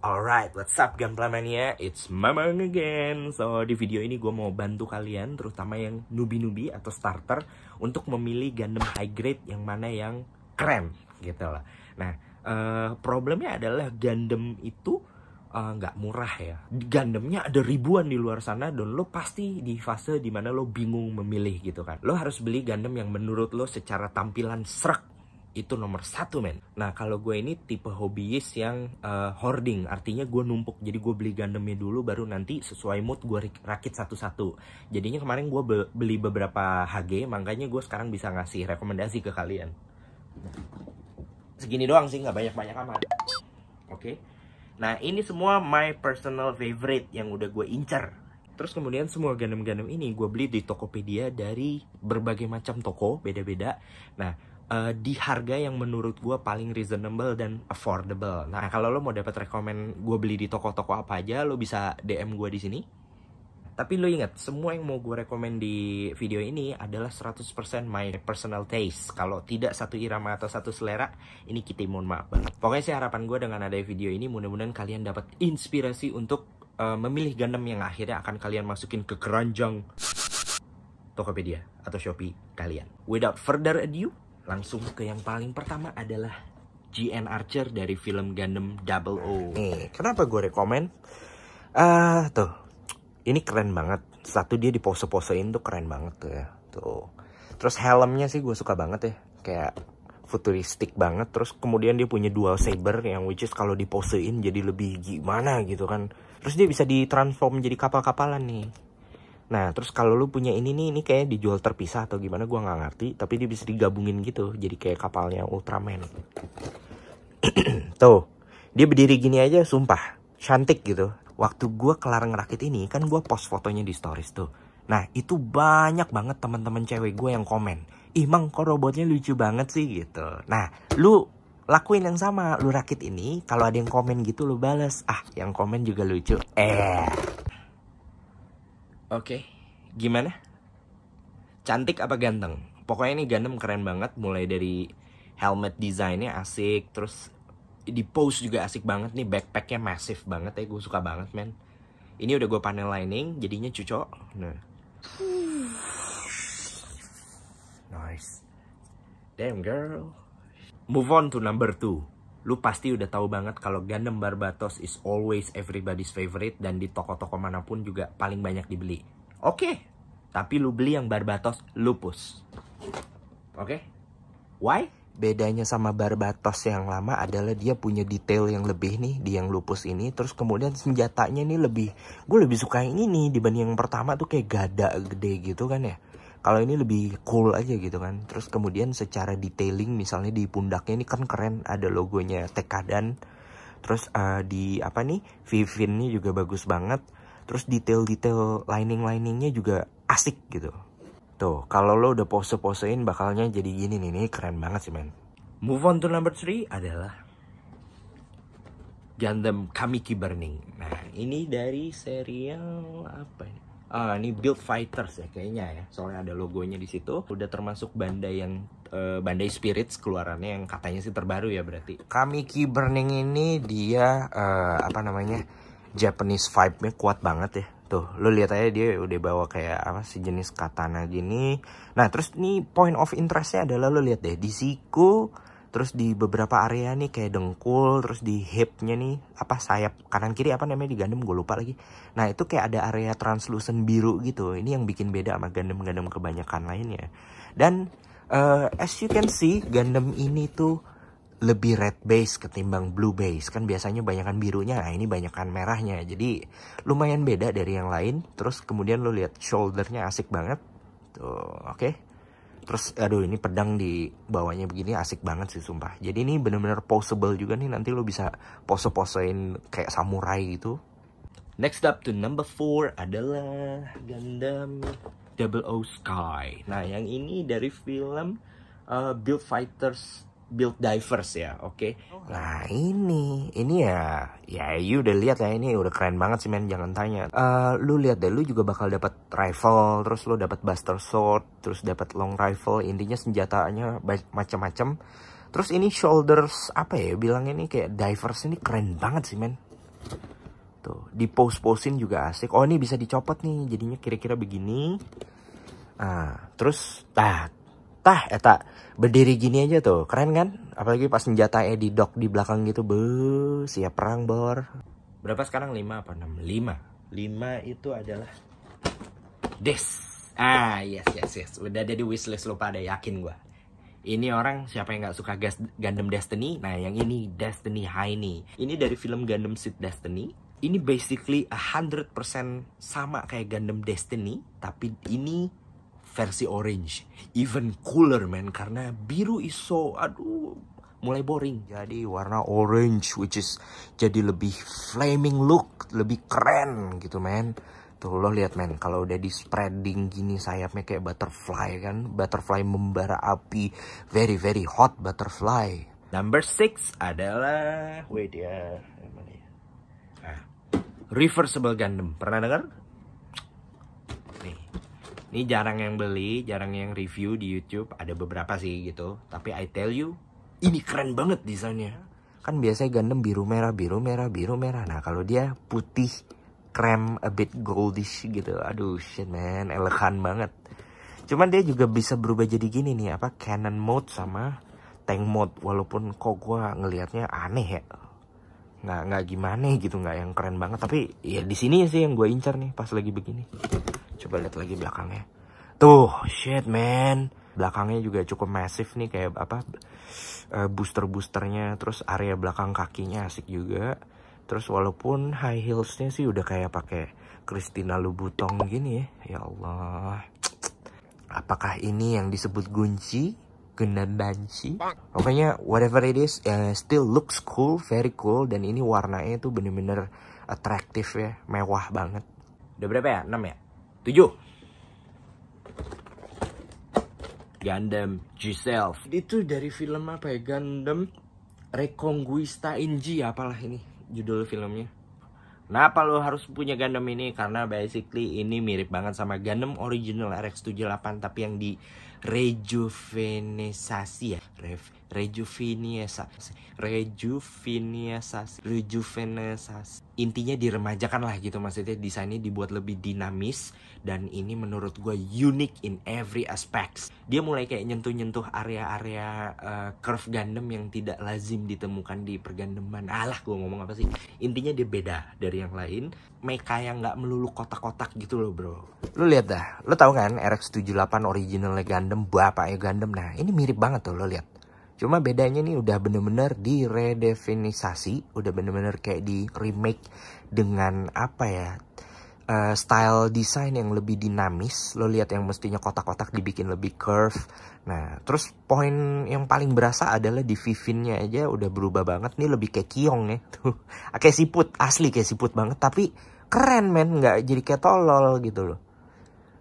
Alright, what's up Gunpla Mania? It's Mamang again. So, di video ini gue mau bantu kalian, terutama yang nubi-nubi atau starter, untuk memilih Gundam High Grade yang mana yang keren, gitu loh. Nah, uh, problemnya adalah Gundam itu eh, nggak uh, murah ya. Gundamnya ada ribuan di luar sana dan lo pasti di fase dimana lo bingung memilih gitu kan. Lo harus beli Gundam yang menurut lo secara tampilan serak itu nomor satu men nah kalau gue ini tipe hobiis yang uh, hoarding artinya gue numpuk jadi gue beli gandemnya dulu baru nanti sesuai mood gue rakit satu-satu jadinya kemarin gue be beli beberapa HG makanya gue sekarang bisa ngasih rekomendasi ke kalian segini doang sih nggak banyak-banyak amat oke okay? nah ini semua my personal favorite yang udah gue incer Terus kemudian semua gandem-gandem ini gue beli di Tokopedia dari berbagai macam toko beda-beda. Nah, uh, di harga yang menurut gue paling reasonable dan affordable. Nah kalau lo mau dapat rekomend gue beli di toko-toko apa aja, lo bisa DM gue di sini. Tapi lo ingat, semua yang mau gue rekomend di video ini adalah 100% my personal taste. Kalau tidak satu irama atau satu selera, ini kita mohon maaf banget. Pokoknya sih harapan gue dengan ada video ini, mudah-mudahan kalian dapat inspirasi untuk uh, memilih gandam yang akhirnya akan kalian masukin ke keranjang Tokopedia atau Shopee kalian. Without further ado, Langsung ke yang paling pertama adalah GN Archer dari film Gundam Double O. Nih, kenapa gue rekomen? Ah, uh, tuh. Ini keren banget. Satu dia di pose-posein tuh keren banget tuh ya. Tuh. Terus helmnya sih gue suka banget ya. Kayak futuristik banget. Terus kemudian dia punya dual saber yang which is kalau diposein jadi lebih gimana gitu kan. Terus dia bisa ditransform jadi kapal-kapalan nih. Nah terus kalau lu punya ini nih ini kayak dijual terpisah atau gimana gue nggak ngerti tapi dia bisa digabungin gitu jadi kayak kapalnya Ultraman. Tuh dia berdiri gini aja sumpah cantik gitu. Waktu gue kelar ngerakit ini kan gue post fotonya di stories tuh. Nah itu banyak banget teman-teman cewek gue yang komen. Ih mang kok robotnya lucu banget sih gitu. Nah lu lakuin yang sama lu rakit ini kalau ada yang komen gitu lu bales. ah yang komen juga lucu eh Oke, okay. gimana? Cantik apa ganteng? Pokoknya ini ganteng keren banget, mulai dari helmet desainnya asik, terus di pose juga asik banget nih, backpacknya massive banget ya, gue suka banget men. Ini udah gue panel lining, jadinya cucok. Nah. Nice. Damn girl. Move on to number two lu pasti udah tahu banget kalau Gundam Barbatos is always everybody's favorite dan di toko-toko manapun juga paling banyak dibeli. Oke, okay. tapi lu beli yang Barbatos Lupus. Oke? Okay? Why? Bedanya sama Barbatos yang lama adalah dia punya detail yang lebih nih di yang Lupus ini. Terus kemudian senjatanya ini lebih, gue lebih suka yang ini dibanding yang pertama tuh kayak gada gede gitu kan ya kalau ini lebih cool aja gitu kan terus kemudian secara detailing misalnya di pundaknya ini kan keren ada logonya Tekadan terus uh, di apa nih Vivinnya juga bagus banget terus detail-detail lining-liningnya juga asik gitu tuh kalau lo udah pose-posein bakalnya jadi gini nih ini keren banget sih men move on to number 3 adalah Gundam Kamiki Burning nah ini dari serial apa ini uh, ini build fighters ya kayaknya ya soalnya ada logonya di situ udah termasuk bandai yang uh, bandai spirits keluarannya yang katanya sih terbaru ya berarti kamiki burning ini dia uh, apa namanya Japanese vibe-nya kuat banget ya tuh lo lihat aja dia udah bawa kayak apa sih jenis katana gini nah terus nih point of interestnya adalah lo lihat deh di siku terus di beberapa area nih kayak dengkul terus di hipnya nih apa sayap kanan kiri apa namanya di Gundam gue lupa lagi nah itu kayak ada area translucent biru gitu ini yang bikin beda sama Gundam-Gundam kebanyakan lainnya dan uh, as you can see gandum ini tuh lebih red base ketimbang blue base kan biasanya banyakkan birunya nah ini banyakkan merahnya jadi lumayan beda dari yang lain terus kemudian lo lihat shouldernya asik banget tuh oke okay? terus aduh ini pedang di bawahnya begini asik banget sih sumpah jadi ini bener-bener possible juga nih nanti lo bisa pose-posein kayak samurai gitu next up to number 4 adalah Gundam Double o Sky nah yang ini dari film uh, Build Fighters build divers ya, oke? Okay? Oh. nah ini, ini ya, ya you udah lihat ya ini udah keren banget sih men, jangan tanya. Uh, lu lihat deh, lu juga bakal dapat rifle, terus lu dapat buster sword, terus dapat long rifle, intinya senjatanya macam-macam. Terus ini shoulders apa ya Bilang ini kayak divers ini keren banget sih men. Tuh, di post-postin juga asik. Oh, ini bisa dicopot nih, jadinya kira-kira begini. Ah, terus, nah, tah eta berdiri gini aja tuh keren kan apalagi pas senjata eh di dok di belakang gitu be siap perang bor berapa sekarang 5 apa 6 5 5 itu adalah this ah yes yes yes udah ada di wishlist lo pada yakin gue ini orang siapa yang nggak suka gas Gundam Destiny nah yang ini Destiny High nih ini dari film Gundam Seed Destiny ini basically 100% sama kayak Gundam Destiny tapi ini versi orange even cooler man karena biru iso aduh mulai boring jadi warna orange which is jadi lebih flaming look lebih keren gitu man Tuh lo lihat men, kalau udah di spreading gini sayapnya kayak butterfly kan. Butterfly membara api, very very hot butterfly. Number six adalah, wait ya, mana ya? Ah, reversible gandum, pernah dengar? Nih, ini jarang yang beli, jarang yang review di YouTube. Ada beberapa sih gitu. Tapi I tell you, ini keren banget desainnya. Kan biasanya gandem biru merah, biru merah, biru merah. Nah kalau dia putih, krem, a bit goldish gitu. Aduh shit man, elegan banget. Cuman dia juga bisa berubah jadi gini nih, apa cannon mode sama tank mode. Walaupun kok gue ngelihatnya aneh ya. Nggak, nggak gimana gitu, nggak yang keren banget. Tapi ya di sini sih yang gue incar nih pas lagi begini. Coba lihat lagi belakangnya. Tuh, shit man. Belakangnya juga cukup massive nih kayak apa eh, booster-boosternya. Terus area belakang kakinya asik juga. Terus walaupun high heelsnya sih udah kayak pakai Christina Louboutin gini ya. Ya Allah. Apakah ini yang disebut gunci? Gena banci Pokoknya whatever it is, uh, still looks cool, very cool. Dan ini warnanya tuh bener-bener atraktif ya, mewah banget. Udah berapa ya? 6 ya? Tujuh. Gundam Giselle. Itu dari film apa ya? Gundam Reconquista Inji apalah ini judul filmnya. Kenapa lo harus punya Gundam ini? Karena basically ini mirip banget sama Gundam original RX-78 tapi yang di rejuvenesasi ya. Rev rejuvenesasi rejuvenesasi rejuvenesasi intinya diremajakan lah gitu maksudnya desainnya dibuat lebih dinamis dan ini menurut gue unique in every aspects dia mulai kayak nyentuh-nyentuh area-area uh, curve Gundam yang tidak lazim ditemukan di pergandeman alah gue ngomong apa sih intinya dia beda dari yang lain mecha yang nggak melulu kotak-kotak gitu loh bro lo lihat dah lo tau kan RX78 originalnya Gundam bapaknya Gundam nah ini mirip banget tuh lo lihat Cuma bedanya nih udah bener-bener diredefinisasi, udah bener-bener kayak di remake dengan apa ya? Uh, style desain yang lebih dinamis lo lihat yang mestinya kotak-kotak dibikin lebih curve nah terus poin yang paling berasa adalah di Vivinnya aja udah berubah banget nih lebih kayak kiong ya tuh kayak siput asli kayak siput banget tapi keren men nggak jadi kayak tolol gitu loh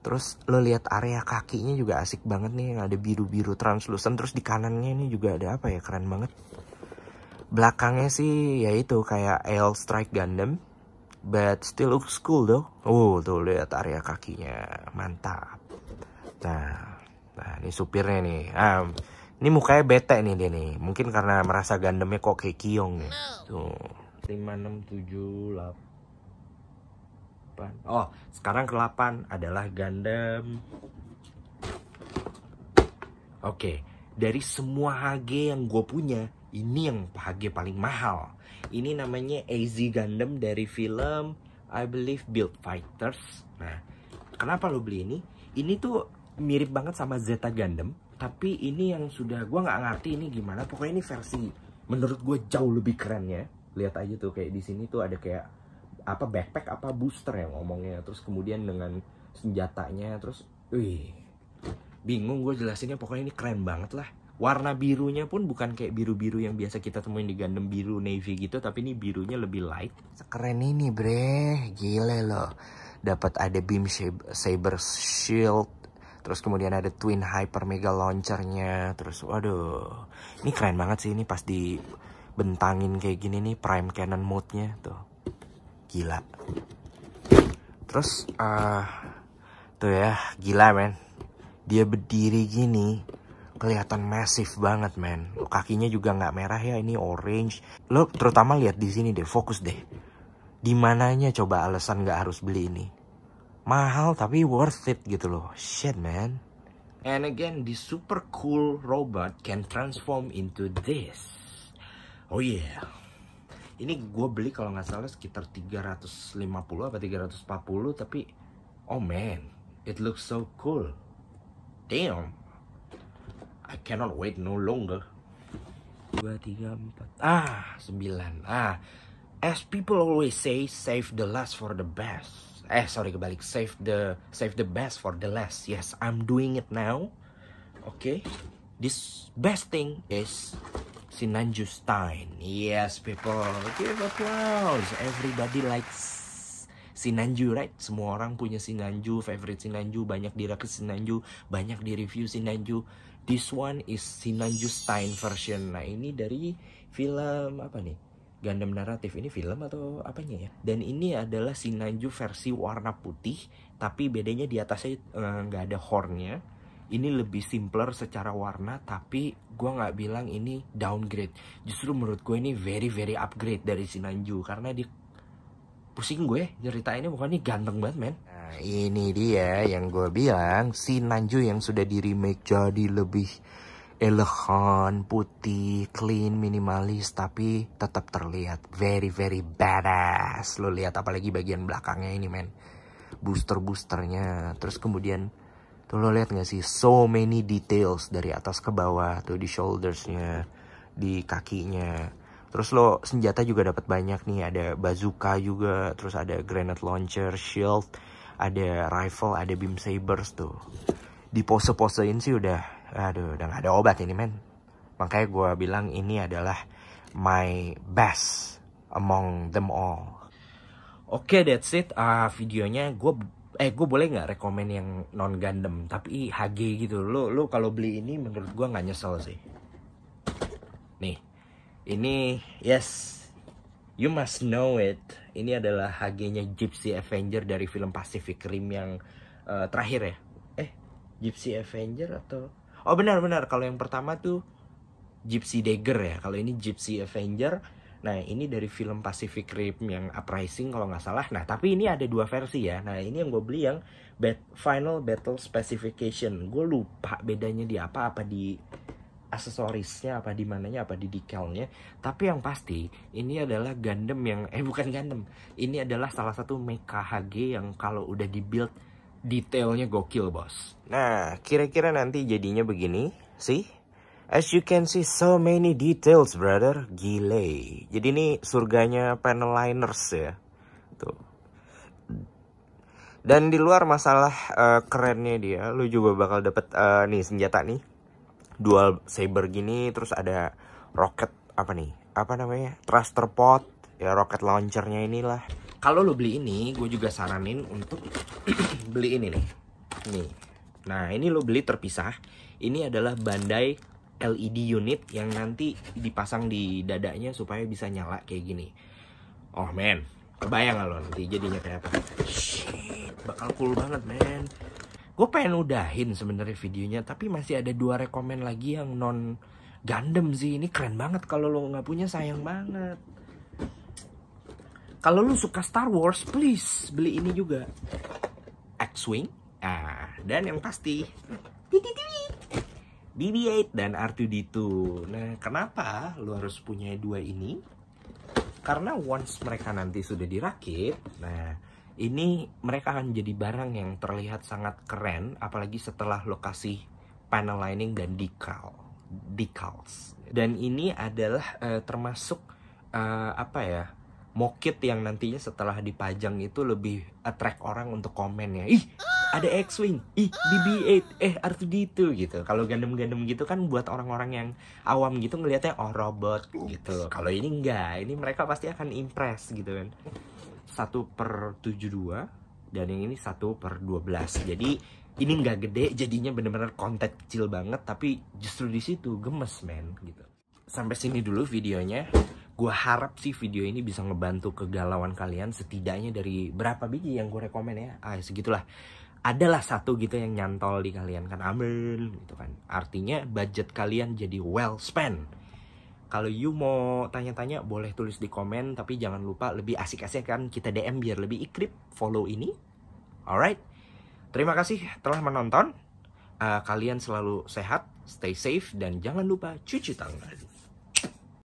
Terus lo lihat area kakinya juga asik banget nih yang ada biru-biru translucent terus di kanannya ini juga ada apa ya keren banget. Belakangnya sih yaitu kayak L Strike Gundam but still looks cool though. Oh, tuh lihat area kakinya. Mantap. Nah, nah ini supirnya nih. Ah, ini mukanya bete nih dia nih. Mungkin karena merasa Gundamnya kok kayak Kiong ya Tuh. 5 6 8 oh sekarang ke 8 adalah Gundam oke dari semua HG yang gue punya ini yang HG paling mahal ini namanya AZ Gundam dari film I Believe Build Fighters nah kenapa lo beli ini ini tuh mirip banget sama Zeta Gundam tapi ini yang sudah gue nggak ngerti ini gimana pokoknya ini versi menurut gue jauh lebih keren ya lihat aja tuh kayak di sini tuh ada kayak apa backpack apa booster ya ngomongnya terus kemudian dengan senjatanya terus wih bingung gue jelasinnya pokoknya ini keren banget lah warna birunya pun bukan kayak biru-biru yang biasa kita temuin di Gundam biru navy gitu tapi ini birunya lebih light keren ini bre gile loh dapat ada beam saber shield terus kemudian ada twin hyper mega launchernya terus waduh ini keren banget sih ini pas dibentangin kayak gini nih prime cannon mode-nya tuh gila terus uh, tuh ya gila men dia berdiri gini kelihatan massive banget men kakinya juga nggak merah ya ini orange lo terutama lihat di sini deh fokus deh di mananya coba alasan nggak harus beli ini mahal tapi worth it gitu loh shit man and again the super cool robot can transform into this oh yeah ini gue beli kalau nggak salah sekitar 350 apa 340 tapi oh man it looks so cool damn I cannot wait no longer 2, 3, 4 ah 9 ah as people always say save the last for the best eh sorry kebalik save the save the best for the last yes I'm doing it now okay this best thing is Sinanju Stein, Yes, people. Give applause. Everybody likes Sinanju, right? Semua orang punya Sinanju, favorite Sinanju, banyak dirakit Sinanju, banyak di-review Sinanju. This one is Sinanju Stein version. Nah, ini dari film apa nih? Gundam naratif ini film atau apanya ya? Dan ini adalah Sinanju versi warna putih, tapi bedanya di atasnya eh, nggak uh, ada hornnya ini lebih simpler secara warna tapi gue nggak bilang ini downgrade justru menurut gue ini very very upgrade dari Sinanju karena di pusing gue cerita ini bukan pokoknya ganteng banget men nah, ini dia yang gue bilang si Nanju yang sudah di remake jadi lebih elegan, putih, clean, minimalis tapi tetap terlihat very very badass. Lo lihat apalagi bagian belakangnya ini men. Booster-boosternya. Terus kemudian Tuh lo liat gak sih so many details dari atas ke bawah tuh di shouldersnya, di kakinya. Terus lo senjata juga dapat banyak nih, ada bazooka juga, terus ada grenade launcher, shield, ada rifle, ada beam sabers tuh. Di pose-posein sih udah, aduh udah gak ada obat ini men. Makanya gue bilang ini adalah my best among them all. Oke, okay, that's it. Uh, videonya gue eh gue boleh nggak rekomen yang non gandem tapi HG gitu lo lo kalau beli ini menurut gue nggak nyesel sih nih ini yes you must know it ini adalah HG-nya Gypsy Avenger dari film Pacific Rim yang uh, terakhir ya eh Gypsy Avenger atau oh benar benar kalau yang pertama tuh Gypsy Dagger ya kalau ini Gypsy Avenger Nah ini dari film Pacific Rim yang Uprising kalau nggak salah. Nah tapi ini ada dua versi ya. Nah ini yang gue beli yang Bat Final Battle Specification. Gue lupa bedanya di apa apa di aksesorisnya apa di mananya apa di decalnya tapi yang pasti ini adalah Gundam yang eh bukan Gundam ini adalah salah satu mecha HG yang kalau udah dibuild detailnya gokil bos nah kira-kira nanti jadinya begini sih As you can see, so many details, brother. Gile. Jadi ini surganya panel liners ya. Tuh. Dan di luar masalah uh, kerennya dia, lu juga bakal dapet uh, nih senjata nih. Dual saber gini, terus ada roket apa nih? Apa namanya? Thruster pot, ya roket launchernya inilah. Kalau lu beli ini, gue juga saranin untuk beli ini nih. Nih. Nah, ini lu beli terpisah. Ini adalah Bandai LED unit yang nanti dipasang di dadanya supaya bisa nyala kayak gini. Oh men, kebayang gak lo nanti jadinya kayak apa? Shit, bakal cool banget men. Gue pengen udahin sebenarnya videonya, tapi masih ada dua rekomen lagi yang non Gundam sih. Ini keren banget kalau lo nggak punya sayang banget. Kalau lo suka Star Wars, please beli ini juga. X-Wing. Ah, dan yang pasti. Titi BB-8 dan R2-D2. Nah, kenapa lo harus punya dua ini? Karena once mereka nanti sudah dirakit, nah ini mereka akan jadi barang yang terlihat sangat keren, apalagi setelah lokasi panel lining dan decal, decals. Dan ini adalah uh, termasuk uh, apa ya? Mokit yang nantinya setelah dipajang itu lebih attract orang untuk komen ya. Ih, ada X-Wing, ih BB-8, eh R2-D2 gitu. Kalau gandem-gandem gitu kan buat orang-orang yang awam gitu ngelihatnya oh robot gitu. Kalau ini enggak, ini mereka pasti akan impress gitu kan. 1 per 72 dan yang ini 1 per 12. Jadi ini enggak gede jadinya bener-bener konten kecil banget tapi justru di situ gemes men gitu. Sampai sini dulu videonya gue harap sih video ini bisa ngebantu kegalauan kalian setidaknya dari berapa biji yang gue rekomen ya ah segitulah adalah satu gitu yang nyantol di kalian kan amin gitu kan artinya budget kalian jadi well spent kalau you mau tanya-tanya boleh tulis di komen tapi jangan lupa lebih asik-asik kan kita DM biar lebih ikrip follow ini alright terima kasih telah menonton uh, kalian selalu sehat stay safe dan jangan lupa cuci tangan